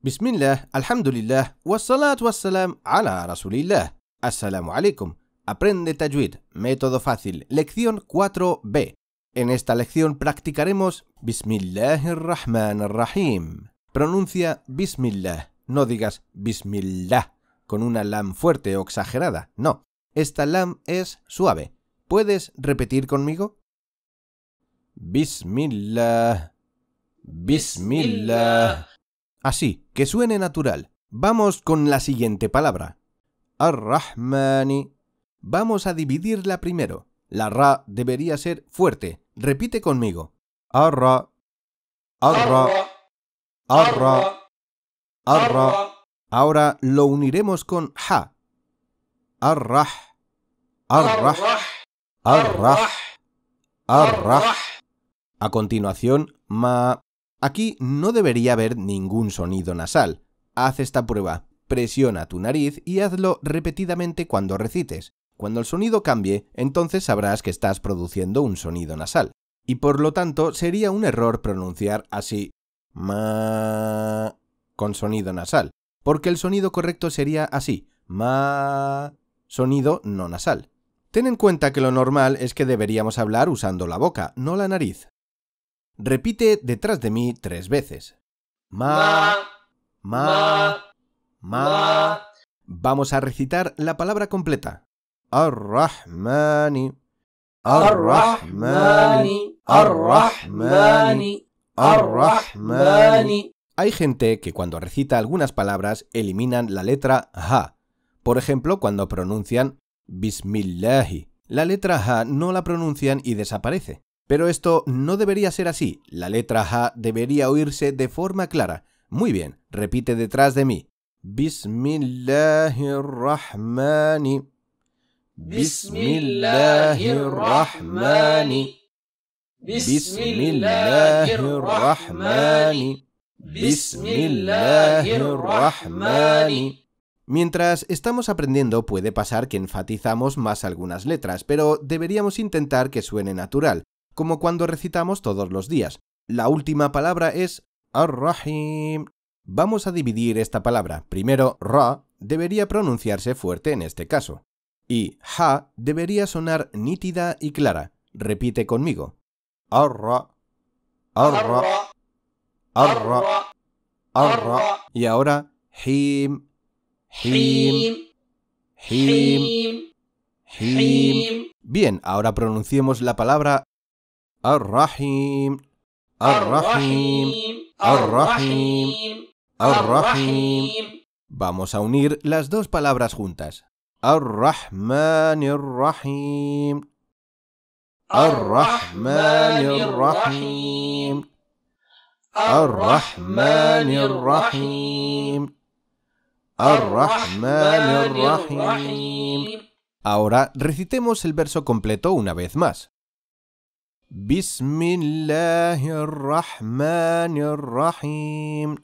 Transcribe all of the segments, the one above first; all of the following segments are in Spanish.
Bismillah, alhamdulillah, wassalatu wassalam ala rasulillah, assalamu alaikum, Aprende Tajwid, método fácil, lección 4b. En esta lección practicaremos al-Rahim. Pronuncia Bismillah, no digas Bismillah con una lam fuerte o exagerada, no. Esta lam es suave. ¿Puedes repetir conmigo? Bismillah. Bismillah. Así, que suene natural. Vamos con la siguiente palabra. ar Vamos a dividirla primero. La ra debería ser fuerte. Repite conmigo. Arra. Arra. Arra. Arra. Ahora lo uniremos con ha. Arrah. Arrah. Arrah. Arrah. A continuación, ma. Aquí no debería haber ningún sonido nasal. Haz esta prueba. Presiona tu nariz y hazlo repetidamente cuando recites. Cuando el sonido cambie, entonces sabrás que estás produciendo un sonido nasal. Y por lo tanto, sería un error pronunciar así ma con sonido nasal, porque el sonido correcto sería así, ma sonido no nasal. Ten en cuenta que lo normal es que deberíamos hablar usando la boca, no la nariz. Repite detrás de mí tres veces. Ma, ma, ma. Vamos a recitar la palabra completa. Ar-Rahmani. Ar-Rahmani. Ar-Rahmani. Ar-Rahmani. Hay gente que cuando recita algunas palabras eliminan la letra ha. Por ejemplo, cuando pronuncian Bismillahi. La letra ha no la pronuncian y desaparece. Pero esto no debería ser así, la letra H debería oírse de forma clara. Muy bien, repite detrás de mí. Bismillahirrahmani. Bismillahirrahmani. Bismillahirrahmani. Mientras estamos aprendiendo puede pasar que enfatizamos más algunas letras, pero deberíamos intentar que suene natural, como cuando recitamos todos los días. La última palabra es ar Vamos a dividir esta palabra. Primero, Ra debería pronunciarse fuerte en este caso. Y Ha debería sonar nítida y clara. Repite conmigo. Arra, arra, arra, arra. Y ahora, him, him, him, him. Bien, ahora pronunciemos la palabra Ar-Rahim Ar-Rahim Ar-Rahim Ar-Rahim Vamos a unir las dos palabras juntas. Ar-Rahman Ar-Rahim Ar-Rahman Ar-Rahim Ar-Rahman Ar-Rahim Ar-Rahman Ar-Rahim Ahora recitemos el verso completo una vez más al-Rahman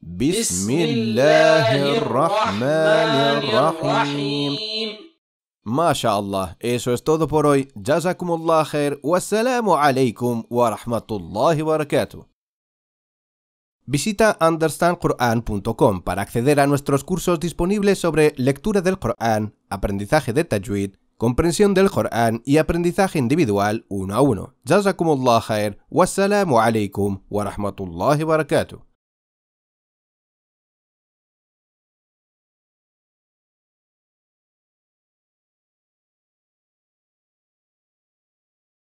Bismillahirrahmanirrahim Rahim eso es todo por hoy. Jazakumullahu khair Wassalamu Aleikum alaykum wa rahmatullahi wa Visita understandquran.com para acceder a nuestros cursos disponibles sobre lectura del Corán, aprendizaje de tajweed comprensión del Corán y aprendizaje individual uno a uno. Jazakumullah khair, wassalamu alaikum wa rahmatullahi wa barakatuh.